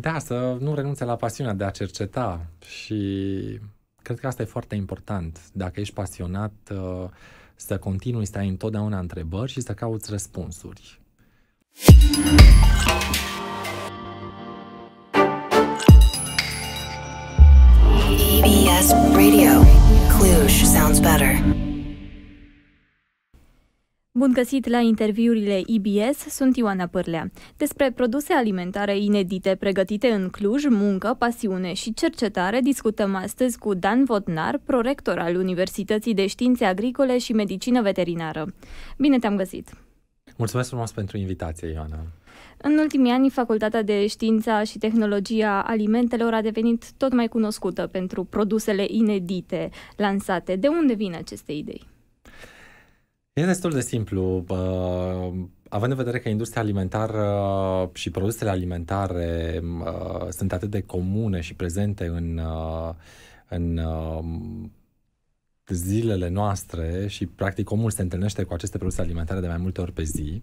Da, să nu renunțe la pasiunea de a cerceta și cred că asta e foarte important. Dacă ești pasionat, uh, să continui să ai întotdeauna întrebări și să cauți răspunsuri. Radio. Cluj sounds better. Bun găsit la interviurile IBS, sunt Ioana Pârlea. Despre produse alimentare inedite pregătite în Cluj, muncă, pasiune și cercetare discutăm astăzi cu Dan Vodnar, prorector al Universității de Științe Agricole și Medicină Veterinară. Bine te-am găsit! Mulțumesc frumos pentru invitație, Ioana! În ultimii ani, Facultatea de Știința și Tehnologia Alimentelor a devenit tot mai cunoscută pentru produsele inedite lansate. De unde vin aceste idei? E destul de simplu. Uh, având în vedere că industria alimentară și produsele alimentare uh, sunt atât de comune și prezente în, uh, în uh, zilele noastre și practic omul se întâlnește cu aceste produse alimentare de mai multe ori pe zi,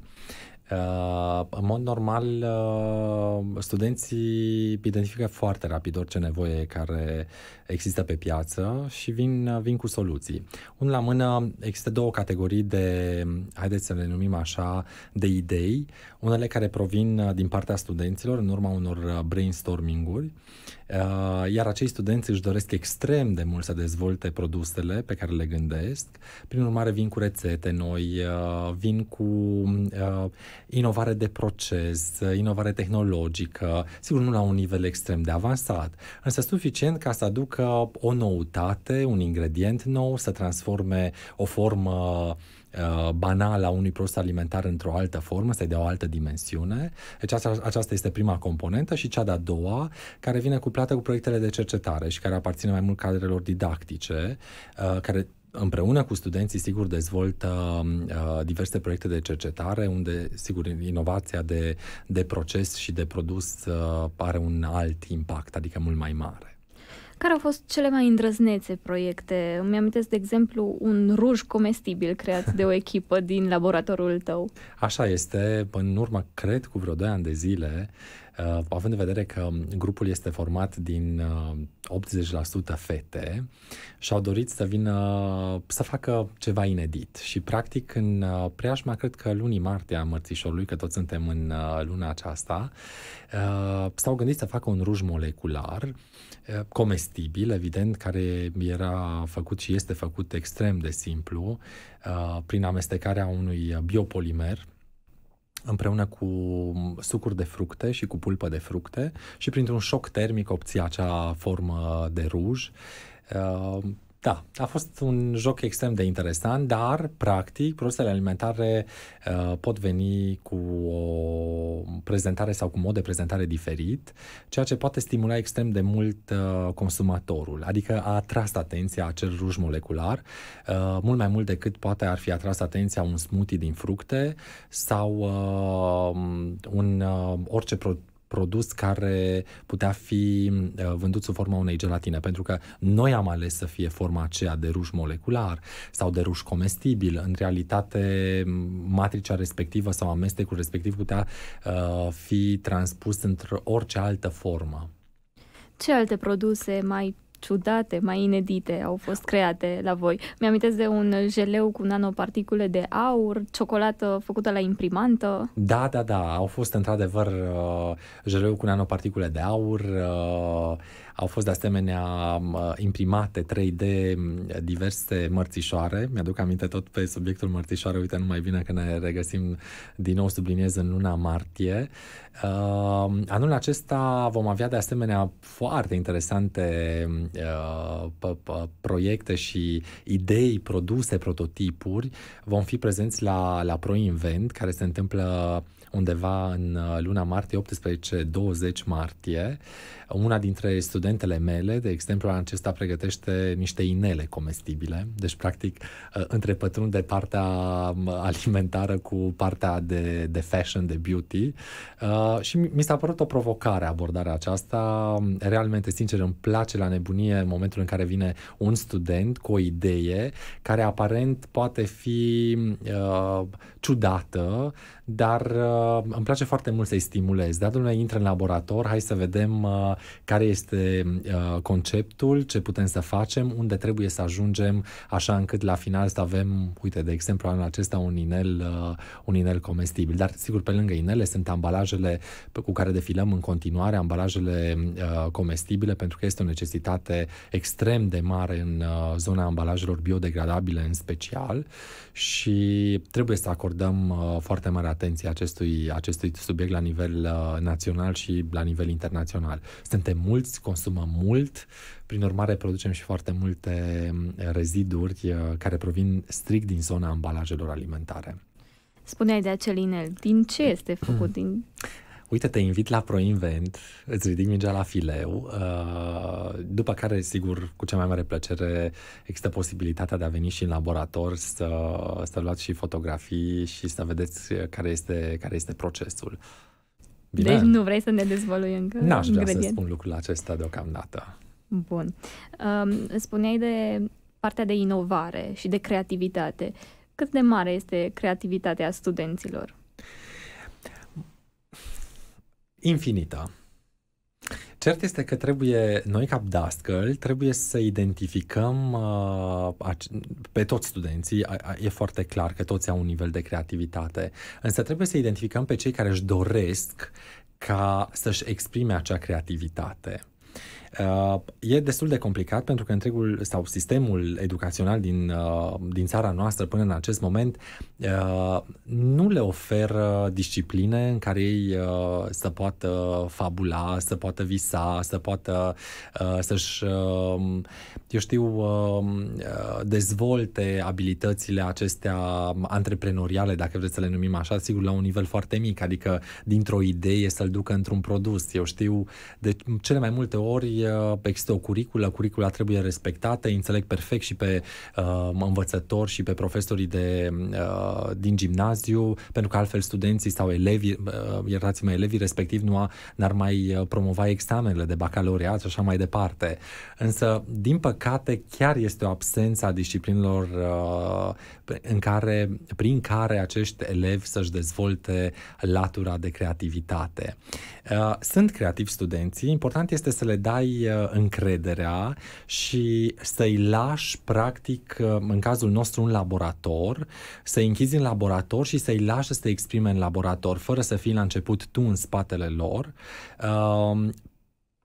Uh, în mod normal, uh, studenții identifică foarte rapid orice nevoie care există pe piață și vin, uh, vin cu soluții. Un la mână, există două categorii de, haideți să le numim așa, de idei, unele care provin din partea studenților în urma unor brainstorming-uri Uh, iar acei studenți își doresc extrem de mult să dezvolte produsele pe care le gândesc. Prin urmare, vin cu rețete noi, uh, vin cu uh, inovare de proces, inovare tehnologică, sigur nu la un nivel extrem de avansat, însă suficient ca să aducă o noutate, un ingredient nou, să transforme o formă Uh, banal a unui produs alimentar într-o altă formă, să-i dea o altă dimensiune. Deci asta, aceasta este prima componentă și cea de-a doua, care vine cuplată cu proiectele de cercetare și care aparține mai mult cadrelor didactice, uh, care împreună cu studenții, sigur, dezvoltă uh, diverse proiecte de cercetare, unde, sigur, inovația de, de proces și de produs uh, are un alt impact, adică mult mai mare. Care au fost cele mai îndrăznețe proiecte? Îmi amintesc, de exemplu, un ruj comestibil creat de o echipă din laboratorul tău. Așa este. În urmă, cred, cu vreo 2 ani de zile, Uh, având în vedere că grupul este format din uh, 80% fete și-au dorit să vină să facă ceva inedit și practic în uh, preajma, cred că lunii martie a mărțișorului, că toți suntem în uh, luna aceasta, uh, s-au gândit să facă un ruj molecular uh, comestibil, evident, care era făcut și este făcut extrem de simplu uh, prin amestecarea unui biopolimer împreună cu sucuri de fructe și cu pulpă de fructe și printr-un șoc termic obții acea formă de ruj. Ehm, da, a fost un joc extrem de interesant, dar, practic, produsele alimentare uh, pot veni cu o prezentare sau cu mod de prezentare diferit, ceea ce poate stimula extrem de mult uh, consumatorul, adică a atras atenția acel ruj molecular, uh, mult mai mult decât poate ar fi atras atenția un smoothie din fructe sau uh, un uh, orice produs produs care putea fi uh, vândut sub forma unei gelatine, pentru că noi am ales să fie forma aceea de ruj molecular sau de ruj comestibil. În realitate, matricea respectivă sau amestecul respectiv putea uh, fi transpus într-orice altă formă. Ce alte produse mai ciudate, mai inedite au fost create la voi. mi am de un jeleu cu nanoparticule de aur, ciocolată făcută la imprimantă. Da, da, da, au fost într-adevăr uh, jeleu cu nanoparticule de aur, uh, au fost de asemenea um, imprimate 3D um, diverse mărțișoare. Mi-aduc aminte tot pe subiectul mărțișoare, uite, nu mai bine că ne regăsim din nou, subliniez, în luna martie. Uh, anul acesta vom avea de asemenea foarte interesante um, Uh, proiecte și idei, produse, prototipuri. Vom fi prezenți la, la ProInvent, care se întâmplă undeva în uh, luna martie, 18-20 martie. Una dintre studentele mele, de exemplu, anul acesta pregătește niște inele comestibile, deci practic uh, de partea um, alimentară cu partea de, de fashion, de beauty uh, și mi s-a părut o provocare abordarea aceasta. Realmente, sincer, îmi place la nebunie în momentul în care vine un student cu o idee care aparent poate fi uh, ciudată, dar uh, îmi place foarte mult să-i stimulez. Da, domnule, intră în laborator, hai să vedem uh, care este uh, conceptul, ce putem să facem, unde trebuie să ajungem, așa încât la final să avem, uite, de exemplu, anul acesta un inel, uh, un inel comestibil. Dar, sigur, pe lângă inele sunt ambalajele cu care defilăm în continuare, ambalajele uh, comestibile, pentru că este o necesitate extrem de mare în uh, zona ambalajelor biodegradabile în special și trebuie să acordăm uh, foarte mare atenția acestui, acestui subiect la nivel uh, național și la nivel internațional. Suntem mulți, consumăm mult, prin urmare producem și foarte multe mm, reziduri uh, care provin strict din zona ambalajelor alimentare. Spuneai de acel inel. Din ce este făcut? Din... Uite, te invit la ProInvent, îți ridic mingea la fileu, uh, după care, sigur, cu cea mai mare plăcere, există posibilitatea de a veni și în laborator să, să luați și fotografii și să vedeți care este, care este procesul. Bine? Deci nu vrei să ne dezvolui încă N-aș vrea ingredient. să spun lucrul acesta deocamdată. Bun. Um, spuneai de partea de inovare și de creativitate. Cât de mare este creativitatea studenților? infinită. Cert este că trebuie, noi ca Dascăl, trebuie să identificăm uh, pe toți studenții, e foarte clar că toți au un nivel de creativitate, însă trebuie să identificăm pe cei care își doresc ca să-și exprime acea creativitate. Uh, e destul de complicat pentru că întregul sau sistemul educațional din, uh, din țara noastră până în acest moment uh, nu le oferă discipline în care ei uh, să poată fabula, să poată visa, să poată uh, să-și, uh, eu știu, dezvolte abilitățile acestea antreprenoriale, dacă vreți să le numim așa, sigur, la un nivel foarte mic, adică dintr-o idee să-l ducă într-un produs. Eu știu, de deci, cele mai multe ori Uh, există o curiculă, curicula trebuie respectată, înțeleg perfect și pe uh, învățători și pe profesorii de, uh, din gimnaziu, pentru că altfel studenții sau elevii, uh, iertați-mă, elevii respectiv nu ar mai uh, promova examenele de bacalaureat și așa mai departe. Însă, din păcate, chiar este o absență a disciplinilor uh, în care, prin care acești elevi să-și dezvolte latura de creativitate. Uh, sunt creativi studenții, important este să le dai ai uh, încrederea și să-i lași, practic, uh, în cazul nostru, un laborator, să-i închizi în laborator și să-i lași să se exprime în laborator, fără să fii la început tu în spatele lor, um,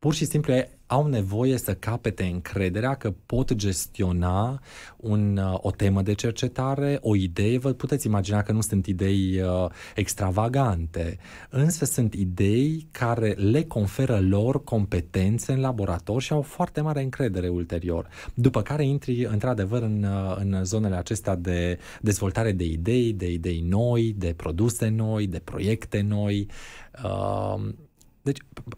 pur și simplu au nevoie să capete încrederea că pot gestiona un, uh, o temă de cercetare, o idee. Vă puteți imagina că nu sunt idei uh, extravagante, însă sunt idei care le conferă lor competențe în laborator și au foarte mare încredere ulterior. După care intri într-adevăr în, uh, în zonele acestea de dezvoltare de idei, de idei noi, de produse noi, de proiecte noi. Uh, deci,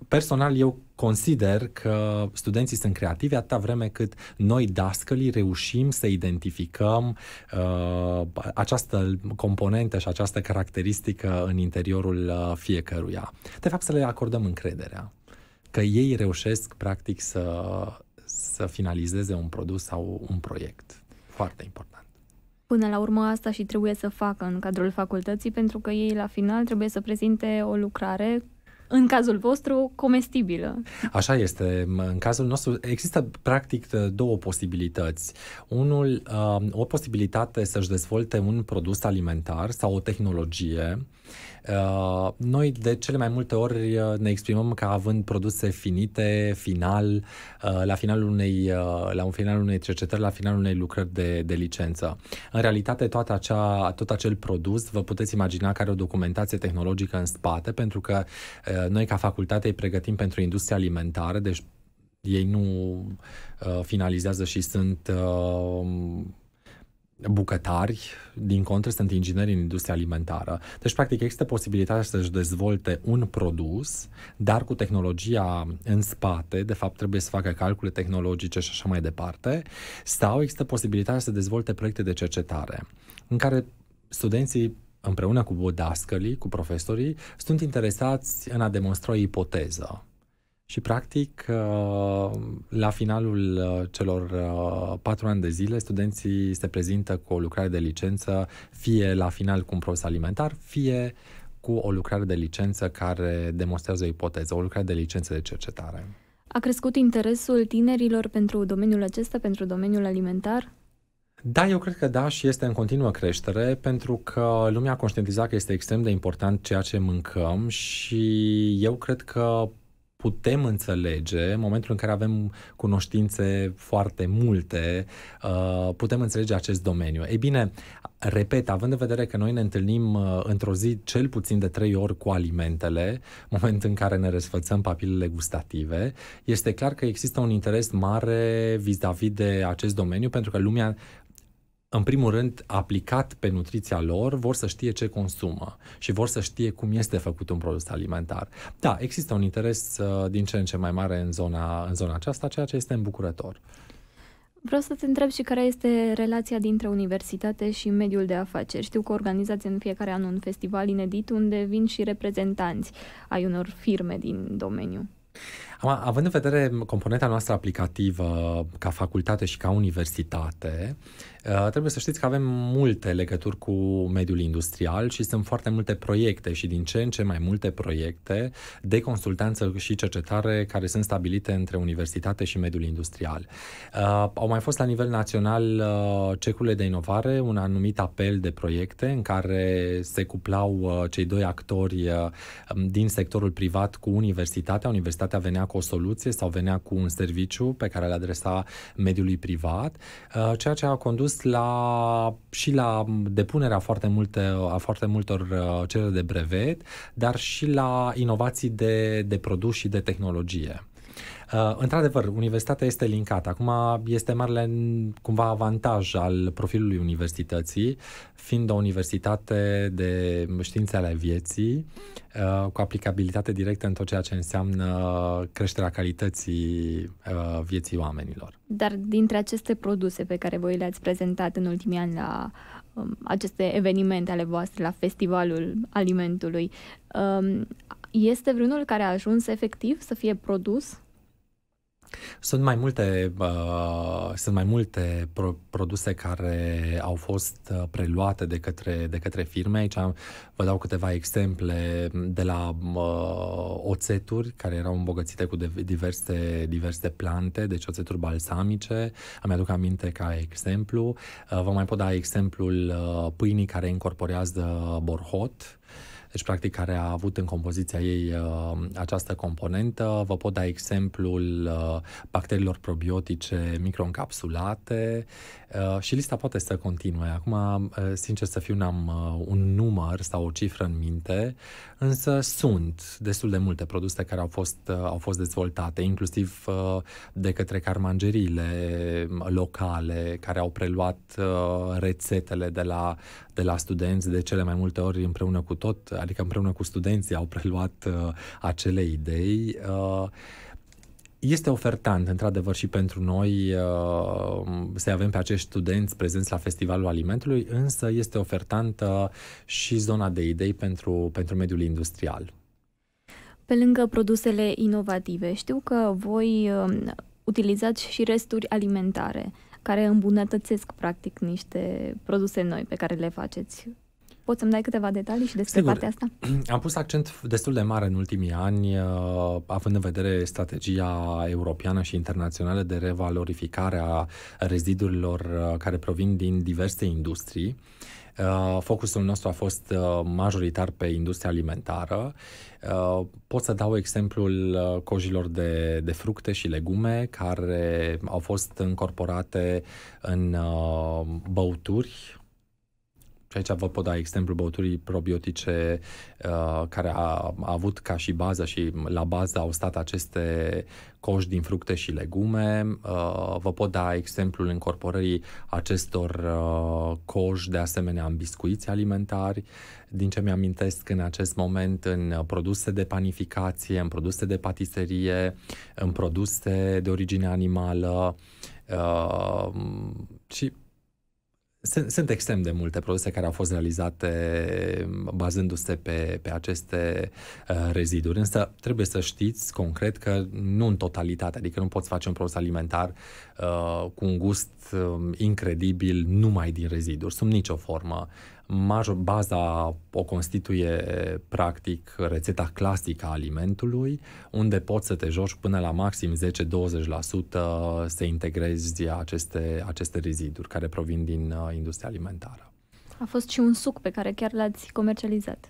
personal, eu consider că studenții sunt creativi atâta vreme cât noi, dascălii, reușim să identificăm uh, această componentă și această caracteristică în interiorul uh, fiecăruia. De fapt, să le acordăm încrederea că ei reușesc, practic, să, să finalizeze un produs sau un proiect. Foarte important. Până la urmă asta și trebuie să facă în cadrul facultății, pentru că ei la final trebuie să prezinte o lucrare în cazul vostru, comestibilă. Așa este. În cazul nostru există practic două posibilități. Unul, um, o posibilitate să-și dezvolte un produs alimentar sau o tehnologie Uh, noi de cele mai multe ori uh, ne exprimăm ca având produse finite, final, uh, la finalul unei, la un finalul unei cercetări, la finalul unei lucrări de, de licență. În realitate, toată acea, tot acel produs, vă puteți imagina că are o documentație tehnologică în spate, pentru că noi ca facultate îi pregătim pentru industria alimentară, deci ei nu uh, finalizează și sunt uh, bucătari, din contră, sunt ingineri în industria alimentară. Deci, practic, există posibilitatea să-și dezvolte un produs, dar cu tehnologia în spate, de fapt, trebuie să facă calcule tehnologice și așa mai departe, sau există posibilitatea să dezvolte proiecte de cercetare, în care studenții împreună cu bodascălii, cu profesorii, sunt interesați în a demonstra o ipoteză și, practic, uh, la finalul uh, celor uh, patru ani de zile, studenții se prezintă cu o lucrare de licență, fie la final cu un profes alimentar, fie cu o lucrare de licență care demonstrează o ipoteză, o lucrare de licență de cercetare. A crescut interesul tinerilor pentru domeniul acesta, pentru domeniul alimentar? Da, eu cred că da și este în continuă creștere pentru că lumea a conștientizat că este extrem de important ceea ce mâncăm și eu cred că putem înțelege, în momentul în care avem cunoștințe foarte multe, uh, putem înțelege acest domeniu. Ei bine, repet, având în vedere că noi ne întâlnim uh, într-o zi cel puțin de trei ori cu alimentele, moment în care ne răsfățăm papilele gustative, este clar că există un interes mare vis-a-vis de acest domeniu, pentru că lumea în primul rând, aplicat pe nutriția lor, vor să știe ce consumă și vor să știe cum este făcut un produs alimentar. Da, există un interes uh, din ce în ce mai mare în zona, în zona aceasta, ceea ce este îmbucurător. Vreau să te întreb și care este relația dintre universitate și mediul de afaceri. Știu că organizați în fiecare an un festival inedit unde vin și reprezentanți ai unor firme din domeniu. Acum, având în vedere componenta noastră aplicativă ca facultate și ca universitate, uh, trebuie să știți că avem multe legături cu mediul industrial și sunt foarte multe proiecte și din ce în ce mai multe proiecte de consultanță și cercetare care sunt stabilite între universitate și mediul industrial. Uh, au mai fost la nivel național uh, cecurile de inovare, un anumit apel de proiecte în care se cuplau cei doi actori din sectorul privat cu universitatea. Universitatea venea cu cu o soluție sau venea cu un serviciu pe care le adresa mediului privat, uh, ceea ce a condus la, și la depunerea foarte multe, a foarte multor uh, cereri de brevet, dar și la inovații de, de produs și de tehnologie. Uh, într-adevăr, universitatea este linkată. Acum este marele cumva avantaj al profilului universității, fiind o universitate de științe ale vieții, uh, cu aplicabilitate directă în tot ceea ce înseamnă creșterea calității uh, vieții oamenilor. Dar dintre aceste produse pe care voi le-ați prezentat în ultimii ani la um, aceste evenimente ale voastre, la Festivalul Alimentului, um, este vreunul care a ajuns efectiv să fie produs sunt mai multe, uh, sunt mai multe pro- produse care au fost uh, preluate de către, de către firme. Aici am, vă dau câteva exemple de la uh, oțeturi care erau îmbogățite cu de, diverse, diverse plante, deci oțeturi balsamice. Am aduc aminte ca exemplu. Uh, vă mai pot da exemplul uh, pâinii care incorporează borhot. Uh, deci, practic, care a avut în compoziția ei uh, această componentă. Vă pot da exemplul uh, bacteriilor probiotice microencapsulate uh, și lista poate să continue. Acum, uh, sincer să fiu, n-am uh, un număr sau o cifră în minte, însă sunt destul de multe produse care au fost, uh, au fost dezvoltate, inclusiv uh, de către carmangeriile uh, locale care au preluat uh, rețetele de la, de la studenți de cele mai multe ori împreună cu tot adică împreună cu studenții au preluat uh, acele idei. Uh, este ofertant, într-adevăr, și pentru noi uh, să avem pe acești studenți prezenți la Festivalul Alimentului, însă este ofertantă și zona de idei pentru, pentru mediul industrial. Pe lângă produsele inovative, știu că voi um, utilizați și resturi alimentare care îmbunătățesc practic niște produse noi pe care le faceți. Poți să-mi dai câteva detalii și despre Sigur. partea asta? Am pus accent destul de mare în ultimii ani, uh, având în vedere strategia europeană și internațională de revalorificare a rezidurilor uh, care provin din diverse industrii. Uh, focusul nostru a fost majoritar pe industria alimentară. Pot să dau exemplul cojilor de, de fructe și legume care au fost încorporate în băuturi, și aici vă pot da exemplu băuturii probiotice uh, care a, a avut ca și bază și la bază au stat aceste coși din fructe și legume. Uh, vă pot da exemplul încorporării acestor uh, coși de asemenea în biscuiți alimentari. Din ce mi-amintesc în acest moment în produse de panificație, în produse de patiserie, în produse de origine animală uh, și sunt, sunt extrem de multe produse care au fost realizate mm, bazându-se pe, pe aceste uh, reziduri, însă trebuie să știți concret că nu în totalitate, adică nu poți face un produs alimentar Uh, cu un gust um, incredibil numai din reziduri, sub nicio formă. Major, baza o constituie practic rețeta clasică a alimentului, unde poți să te joci până la maxim 10-20% să integrezi aceste, aceste reziduri care provin din uh, industria alimentară. A fost și un suc pe care chiar l-ați comercializat.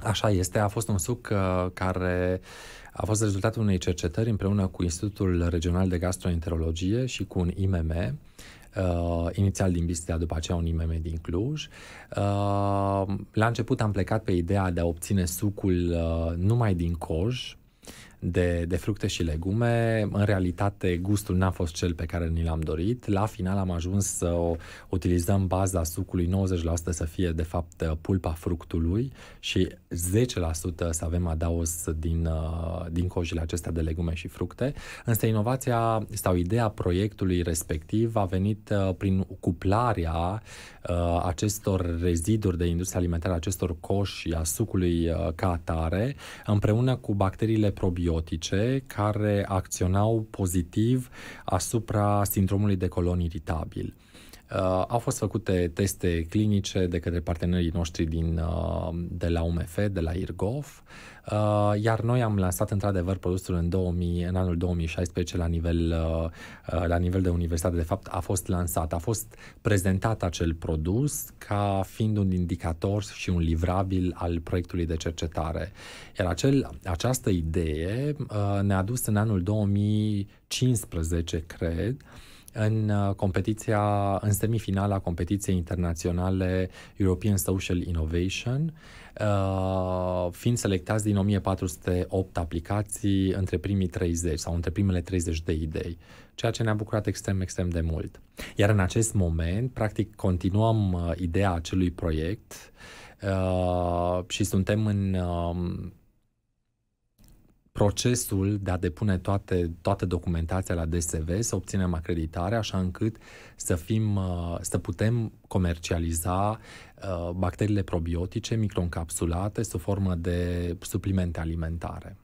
Așa este, a fost un suc uh, care a fost rezultatul unei cercetări împreună cu Institutul Regional de Gastroenterologie și cu un IMM, uh, inițial din Bistea, după aceea un IMM din Cluj. Uh, la început am plecat pe ideea de a obține sucul uh, numai din coj, de, de fructe și legume. În realitate, gustul n-a fost cel pe care ni l-am dorit. La final am ajuns să o utilizăm baza sucului, 90% să fie, de fapt, pulpa fructului și 10% să avem adaos din, uh, din cojile acestea de legume și fructe. Însă inovația sau ideea proiectului respectiv a venit uh, prin cuplarea uh, acestor reziduri de industrie alimentară, acestor coși a sucului ca atare, împreună cu bacteriile probiotice antibiotice care acționau pozitiv asupra sindromului de colon iritabil. Uh, au fost făcute teste clinice de către partenerii noștri din, uh, de la UMF, de la IRGOF, uh, Uh, iar noi am lansat într-adevăr produsul în, 2000, în anul 2016 la nivel, uh, uh, la nivel de universitate. De fapt, a fost lansat, a fost prezentat acel produs ca fiind un indicator și un livrabil al proiectului de cercetare. Iar acel, această idee uh, ne-a dus în anul 2015, cred, în uh, competiția, în semifinala competiției internaționale European Social Innovation, Uh, fiind selectați din 1408 aplicații între primii 30 sau între primele 30 de idei, ceea ce ne-a bucurat extrem, extrem de mult. Iar în acest moment, practic, continuăm uh, ideea acelui proiect uh, și suntem în... Uh, procesul de a depune toate, toată documentația la DSV, să obținem acreditare, așa încât să, fim, uh, să putem comercializa uh, bacteriile probiotice microencapsulate sub formă de suplimente alimentare.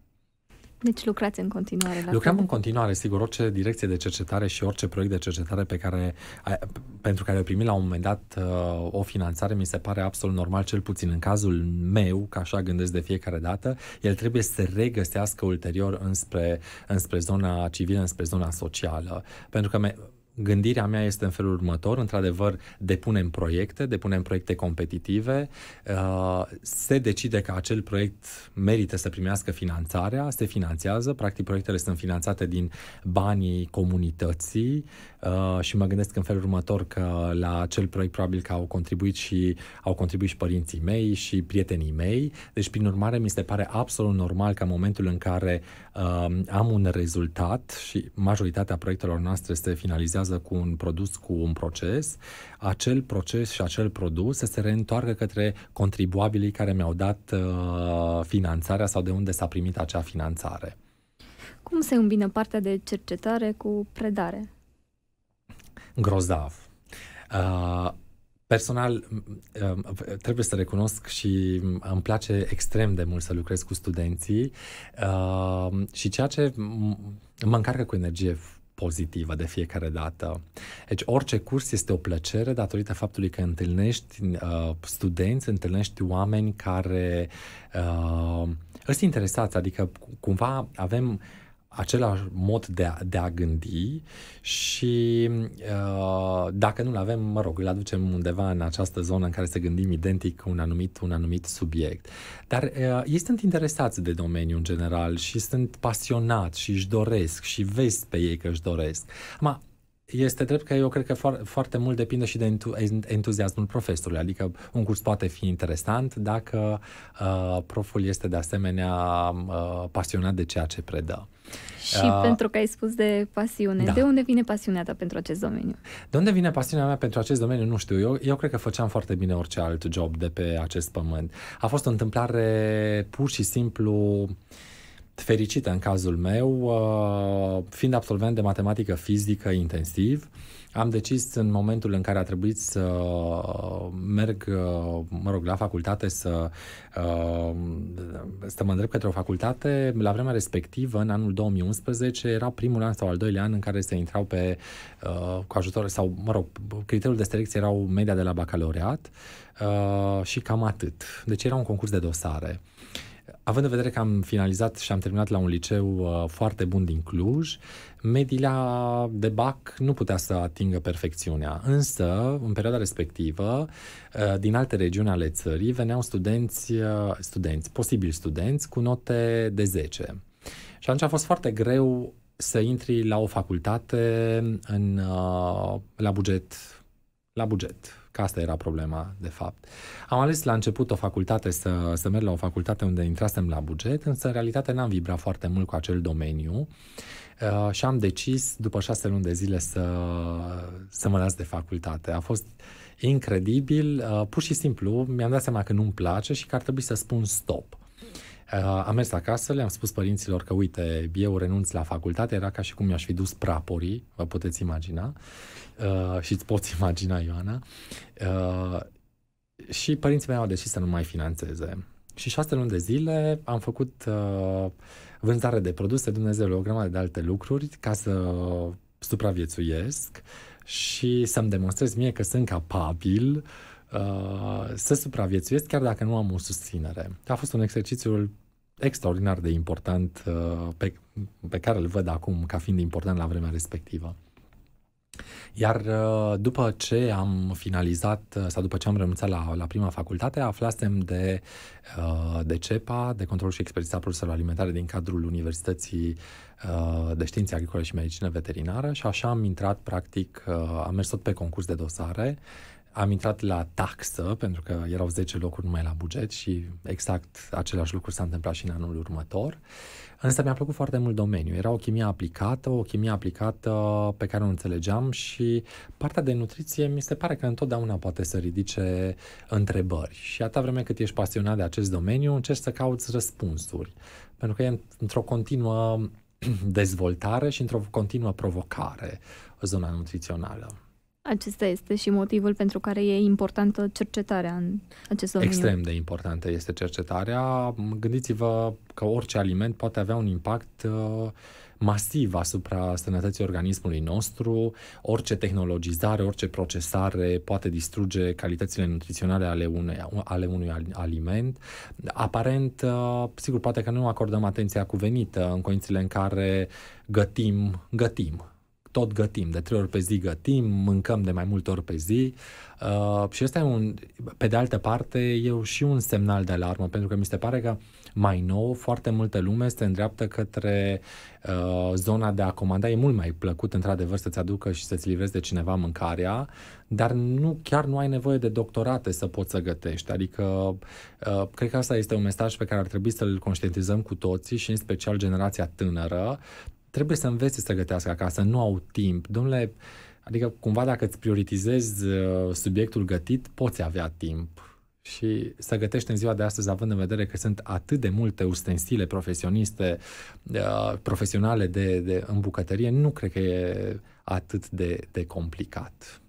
Deci lucrați în continuare? La Lucrăm fel. în continuare, sigur, orice direcție de cercetare și orice proiect de cercetare pe care, pentru care primim la un moment dat uh, o finanțare, mi se pare absolut normal, cel puțin în cazul meu, că așa gândesc de fiecare dată, el trebuie să se regăsească ulterior înspre, înspre zona civilă, înspre zona socială. Pentru că me- Gândirea mea este în felul următor, într-adevăr, depunem proiecte, depunem proiecte competitive, uh, se decide că acel proiect merită să primească finanțarea, se finanțează, practic proiectele sunt finanțate din banii comunității uh, și mă gândesc în felul următor că la acel proiect probabil că au contribuit și au contribuit și părinții mei și prietenii mei, deci prin urmare mi se pare absolut normal că în momentul în care uh, am un rezultat și majoritatea proiectelor noastre se finalizează asociază cu un produs, cu un proces, acel proces și acel produs să se reîntoarcă către contribuabilii care mi-au dat uh, finanțarea sau de unde s-a primit acea finanțare. Cum se îmbină partea de cercetare cu predare? Grozav. Uh, personal, uh, trebuie să recunosc și îmi place extrem de mult să lucrez cu studenții și ceea ce mă încarcă cu energie pozitivă de fiecare dată. Deci orice curs este o plăcere datorită faptului că întâlnești uh, studenți, întâlnești oameni care uh, îți interesați, adică cumva avem același mod de a, de a gândi și uh, dacă nu-l avem, mă rog, îl aducem undeva în această zonă în care să gândim identic un anumit, un anumit subiect. Dar uh, ei sunt interesați de domeniu în general și sunt pasionați și își doresc și vezi pe ei că își doresc. Ma, este drept că eu cred că foarte, foarte mult depinde și de entuziasmul profesorului, adică un curs poate fi interesant dacă uh, proful este de asemenea uh, pasionat de ceea ce predă. Și uh, pentru că ai spus de pasiune, da. de unde vine pasiunea ta pentru acest domeniu? De unde vine pasiunea mea pentru acest domeniu, nu știu. Eu, eu cred că făceam foarte bine orice alt job de pe acest pământ. A fost o întâmplare pur și simplu uh, fericită în cazul meu, uh, fiind absolvent de matematică fizică intensiv, am decis în momentul în care a trebuit să merg, uh, mă rog, la facultate, să, uh, să mă îndrept către o facultate, la vremea respectivă, în anul 2011, era primul an sau al doilea an în care se intrau pe, cu ajutor, sau, mă rog, criteriul de selecție erau media de la bacalaureat și cam atât. Deci era un concurs de dosare. Având în vedere că am finalizat și am terminat la un liceu uh, foarte bun din Cluj, media de BAC nu putea să atingă perfecțiunea. Însă, în perioada respectivă, uh, din alte regiuni ale țării veneau studenți, uh, studenți, posibil studenți, cu note de 10. Și atunci a fost foarte greu să intri la o facultate în, la buget, la buget, că asta era problema, de fapt. Am ales la început o facultate, să, să merg la o facultate unde intrasem la buget, însă în realitate n-am vibrat foarte mult cu acel domeniu uh, și am decis după șase luni de zile să, să mă las de facultate. A fost incredibil, uh, pur și simplu mi-am dat seama că nu-mi place și că ar trebui să spun stop. Eh, am mers acasă, le-am spus părinților că, uite, eu renunț la facultate, era ca și cum mi-aș fi dus praporii, vă puteți imagina, uh, și îți poți imagina, Ioana. Uh, și părinții mei au decis să nu mai financeze. Și șase luni de zile am făcut uh, vânzare de produse, Dumnezeu, o grămadă de alte lucruri ca să supraviețuiesc și să-mi demonstrez mie că sunt capabil uh, Uh, să supraviețuiesc chiar dacă nu am o susținere. A fost un exercițiu extraordinar de important uh, pe, pe care îl văd acum ca fiind important la vremea respectivă. Iar uh, după ce am finalizat uh, sau după ce am renunțat la, la prima facultate, aflasem de, de CEPA, de control și expertiza produselor alimentare din cadrul Universității de Științe Agricole și Medicină Veterinară și așa am intrat, practic, am mers tot pe concurs de dosare am intrat la taxă, pentru că erau 10 locuri numai la buget și exact același lucru s-a întâmplat și în anul următor. Însă mi-a plăcut foarte mult domeniul. Era o chimie aplicată, o chimie aplicată pe care o înțelegeam și partea de nutriție mi se pare că întotdeauna poate să ridice întrebări. Și atâta vreme cât ești pasionat de acest domeniu, încerci să cauți răspunsuri. Pentru că e într-o continuă dezvoltare și într-o continuă provocare zona nutrițională. Acesta este și motivul pentru care e importantă cercetarea în acest domeniu. Extrem de importantă este cercetarea. Gândiți-vă că orice aliment poate avea un impact uh, masiv asupra sănătății organismului nostru. Orice tehnologizare, orice procesare poate distruge calitățile nutriționale ale, ale unui aliment. Aparent, uh, sigur, poate că nu acordăm atenția cuvenită în condițiile în care gătim, gătim tot gătim, de trei ori pe zi gătim, mâncăm de mai multe ori pe zi uh, și ăsta e un, pe de altă parte, e și un semnal de alarmă, pentru că mi se pare că mai nou, foarte multă lume se îndreaptă către uh, zona de a comanda. E mult mai plăcut, într-adevăr, să-ți aducă și să-ți livrezi de cineva mâncarea, dar nu chiar nu ai nevoie de doctorate să poți să gătești. Adică, uh, cred că asta este un mesaj pe care ar trebui să-l conștientizăm cu toții și în special generația tânără, trebuie să învețe să gătească acasă, nu au timp. Domnule, adică cumva dacă îți prioritizezi uh, subiectul gătit, poți avea timp. Și să gătești în ziua de astăzi, având în vedere că sunt atât de multe ustensile profesioniste, uh, profesionale de, de, în bucătărie, nu cred că e atât de, de complicat.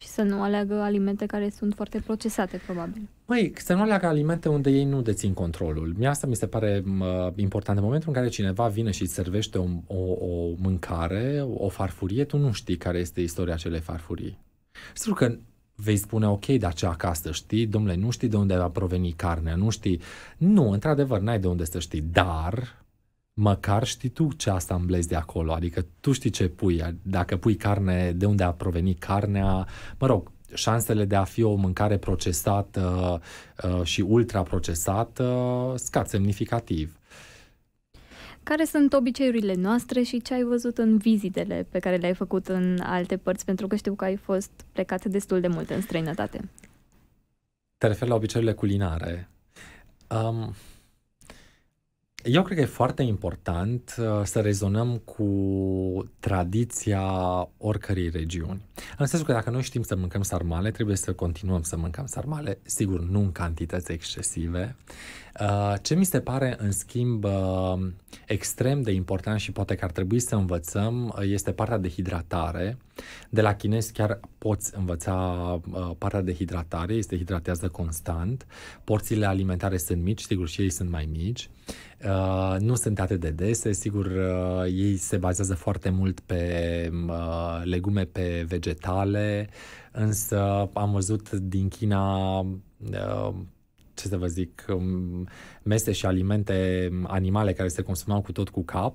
Și să nu aleagă alimente care sunt foarte procesate, probabil. Măi, să nu aleagă alimente unde ei nu dețin controlul. Mie asta mi se pare uh, important. În momentul în care cineva vine și îți servește o, o, o mâncare, o farfurie, tu nu știi care este istoria acelei farfurii. Sigur că vei spune, ok, dar ce acasă știi? Domnule, nu știi de unde va proveni carnea, nu știi. Nu, într-adevăr, n-ai de unde să știi, dar măcar știi tu ce asta îmblezi de acolo, adică tu știi ce pui, dacă pui carne, de unde a provenit carnea, mă rog, șansele de a fi o mâncare procesată uh, și ultraprocesată uh, scad semnificativ. Care sunt obiceiurile noastre și ce ai văzut în vizitele pe care le-ai făcut în alte părți? Pentru că știu că ai fost plecat destul de mult în străinătate. Te referi la obiceiurile culinare. Um, eu cred că e foarte important uh, să rezonăm cu tradiția oricărei regiuni. În sensul că dacă noi știm să mâncăm sarmale, trebuie să continuăm să mâncăm sarmale, sigur, nu în cantități excesive. Uh, ce mi se pare, în schimb, uh, extrem de important și poate că ar trebui să învățăm este partea de hidratare. De la chinezi chiar poți învăța partea de hidratare, este hidratează constant, porțile alimentare sunt mici, sigur și ei sunt mai mici. Uh, nu sunt atât de dese, sigur, uh, ei se bazează foarte mult pe uh, legume, pe vegetale, însă am văzut din China uh, ce să vă zic, um, mese și alimente animale care se consumau cu tot cu cap,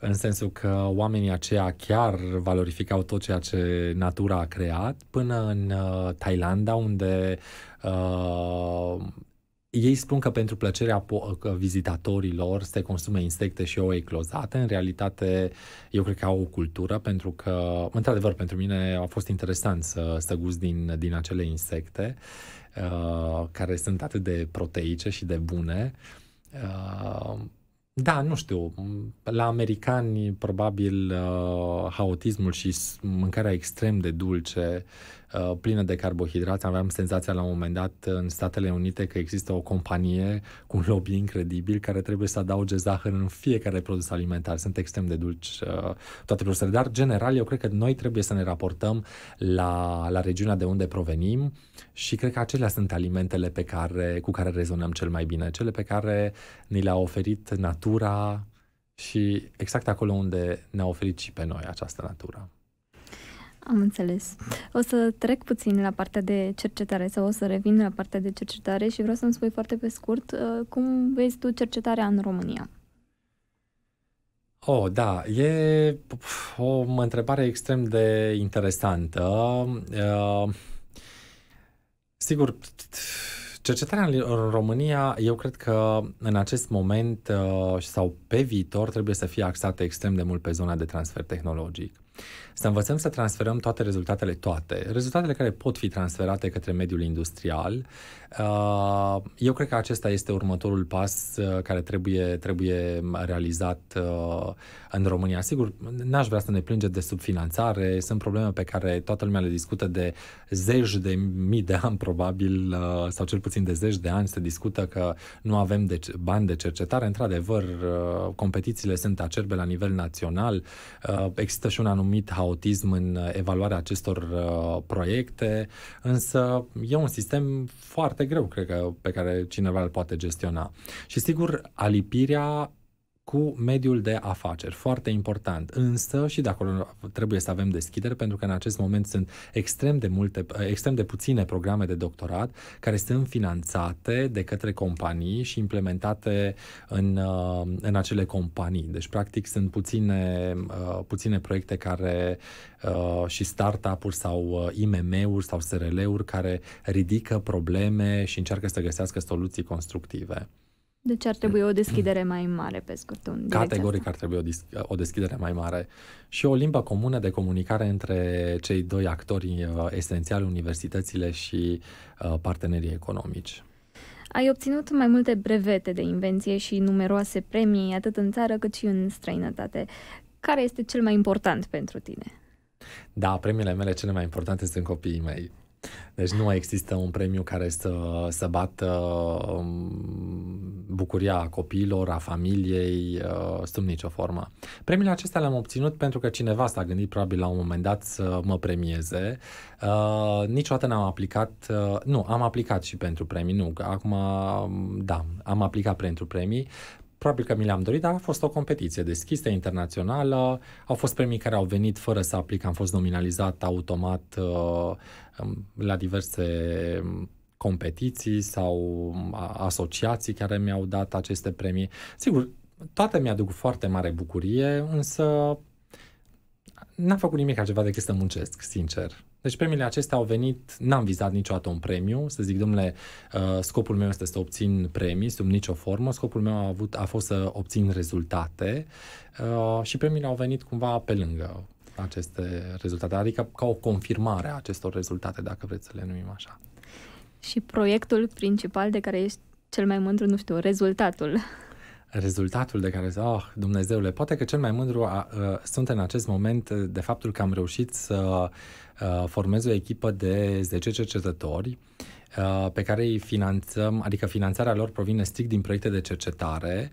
în sensul că oamenii aceia chiar valorificau tot ceea ce natura a creat, până în uh, Thailanda, unde uh, ei spun că pentru plăcerea po- vizitatorilor se consumă insecte și ouă eclozate. În realitate, eu cred că au o cultură, pentru că, într-adevăr, pentru mine a fost interesant să, să gust din, din acele insecte, uh, care sunt atât de proteice și de bune. Uh, da, nu știu, la americani probabil uh, haotismul și mâncarea extrem de dulce Uh, plină de carbohidrați. Aveam senzația la un moment dat în Statele Unite că există o companie cu un lobby incredibil care trebuie să adauge zahăr în fiecare produs alimentar. Sunt extrem de dulci uh, toate produsele, dar general eu cred că noi trebuie să ne raportăm la, la regiunea de unde provenim și cred că acelea sunt alimentele pe care, cu care rezonăm cel mai bine, cele pe care ni le-a oferit natura și exact acolo unde ne-a oferit și pe noi această natură. Am înțeles. O să trec puțin la partea de cercetare sau o să revin la partea de cercetare și vreau să-mi spui foarte pe scurt uh, cum vezi tu cercetarea în România. Oh, da, e o întrebare extrem de interesantă. Uh, sigur, cercetarea în România, eu cred că în acest moment uh, sau pe viitor trebuie să fie axată extrem de mult pe zona de transfer tehnologic. Să învățăm să transferăm toate rezultatele, toate, rezultatele care pot fi transferate către mediul industrial. Uh, eu cred că acesta este următorul pas uh, care trebuie, trebuie realizat uh, în România. Sigur, n-aș vrea să ne plângem de subfinanțare, sunt probleme pe care toată lumea le discută de zeci de mii de ani, probabil, uh, sau cel puțin de zeci de ani, se discută că nu avem de bani de cercetare. Într-adevăr, uh, competițiile sunt acerbe la nivel național, uh, există și un anumit haotism în evaluarea acestor proiecte, însă e un sistem foarte greu, cred că, pe care cineva îl poate gestiona. Și sigur, alipirea cu mediul de afaceri, foarte important. Însă și de acolo trebuie să avem deschidere pentru că în acest moment sunt extrem de multe extrem de puține programe de doctorat care sunt finanțate de către companii și implementate în, uh, în acele companii. Deci practic sunt puține uh, puține proiecte care uh, și startup-uri sau IMM-uri sau SRL-uri care ridică probleme și încearcă să găsească soluții constructive. Deci ar trebui o deschidere mai mare pe scurt. În Categoric ar trebui o, deschidere mai mare și o limbă comună de comunicare între cei doi actori uh, esențiali, universitățile și uh, partenerii economici. Ai obținut mai multe brevete de invenție și numeroase premii, atât în țară cât și în străinătate. Care este cel mai important pentru tine? Da, premiile mele cele mai importante sunt copiii mei. Deci nu există un premiu care să, să bată um, bucuria a copiilor, a familiei, uh, sub nicio formă. Premiile acestea le-am obținut pentru că cineva s-a gândit probabil la un moment dat să mă premieze. Uh, niciodată n-am aplicat, uh, nu, am aplicat și pentru premii, nu, acum, da, am aplicat pentru premii, Probabil că mi le-am dorit, dar a fost o competiție deschisă, internațională. Au fost premii care au venit fără să aplic, am fost nominalizat automat uh, um, la diverse um, competiții sau um, asociații care mi-au dat aceste premii. Sigur, toate mi-aduc foarte mare bucurie, însă n-am făcut nimic altceva decât să muncesc, sincer. Deci premiile acestea au venit, n-am vizat niciodată un premiu, să zic, domnule, uh, scopul meu este să obțin premii sub nicio formă, scopul meu a, avut, a fost să obțin rezultate uh, și premiile au venit cumva pe lângă aceste rezultate, adică ca o confirmare a acestor rezultate, dacă vreți să le numim așa. Și proiectul principal de care ești cel mai mândru, nu știu, rezultatul rezultatul de care zic, oh, Dumnezeule, poate că cel mai mândru a, a, uh, sunt în acest moment uh, de faptul că am reușit să a, uh, formez o echipă de 10 cercetători uh, Uh, pe care îi finanțăm, adică finanțarea lor provine strict din proiecte de cercetare,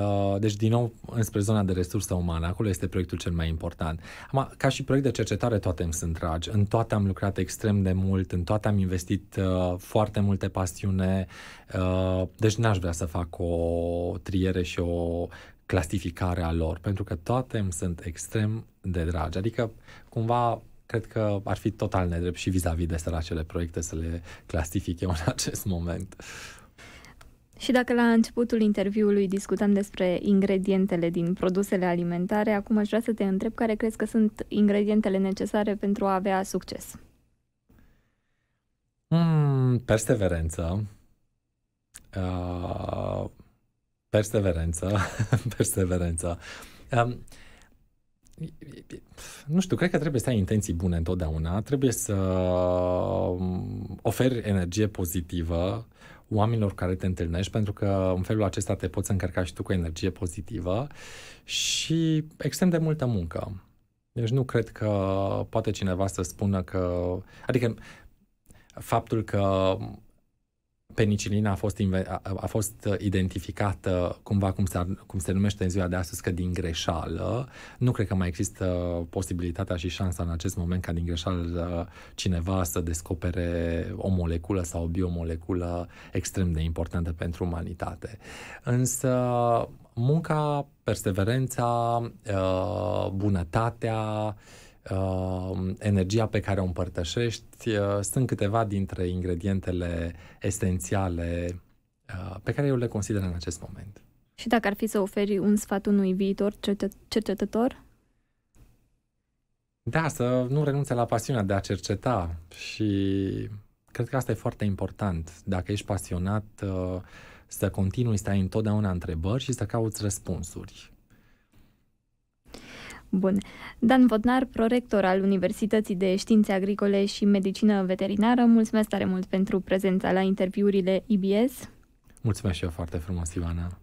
uh, deci din nou înspre zona de resursă umană, acolo este proiectul cel mai important. Ama, ca și proiect de cercetare toate îmi sunt dragi, în toate am lucrat extrem de mult, în toate am investit uh, foarte multe pasiune, deci n-aș vrea să fac o triere și o clasificare a lor, pentru că toate îmi sunt extrem de dragi, adică cumva cred că ar fi total nedrept și vis-a-vis de săracele proiecte să le clasifice în acest moment. Și dacă la începutul interviului discutam despre ingredientele din produsele alimentare, acum aș vrea să te întreb care crezi că sunt ingredientele necesare pentru a avea succes? Mm, perseverență. Uh, perseverență. perseverență. Um, nu știu, cred că trebuie să ai intenții bune întotdeauna, trebuie să um, oferi energie pozitivă oamenilor care te întâlnești, pentru că în felul acesta te poți încărca și tu cu energie pozitivă și extrem de multă muncă. Deci nu cred că poate cineva să spună că... Adică faptul că penicilina a fost, a, a fost uh, identificată cumva cum se, cum se numește în ziua de astăzi, că din greșeală. Nu cred că mai există posibilitatea și șansa în acest moment ca din greșeală uh, cineva să descopere o moleculă sau o biomoleculă extrem de importantă pentru umanitate. Însă munca, perseverența, uh, bunătatea, Um, energia pe care o împărtășești, uh, sunt câteva dintre ingredientele esențiale uh, pe care eu le consider în acest moment. Și dacă ar fi să oferi un sfat unui viitor cercetător? Da, să nu renunțe la pasiunea de a cerceta și cred că asta e foarte important. Dacă ești pasionat, uh, să continui să ai întotdeauna întrebări și să cauți răspunsuri. Bun. Dan Vodnar, prorector al Universității de Științe Agricole și Medicină Veterinară, mulțumesc tare mult pentru prezența la interviurile IBS. Mulțumesc și eu foarte frumos, Ivana.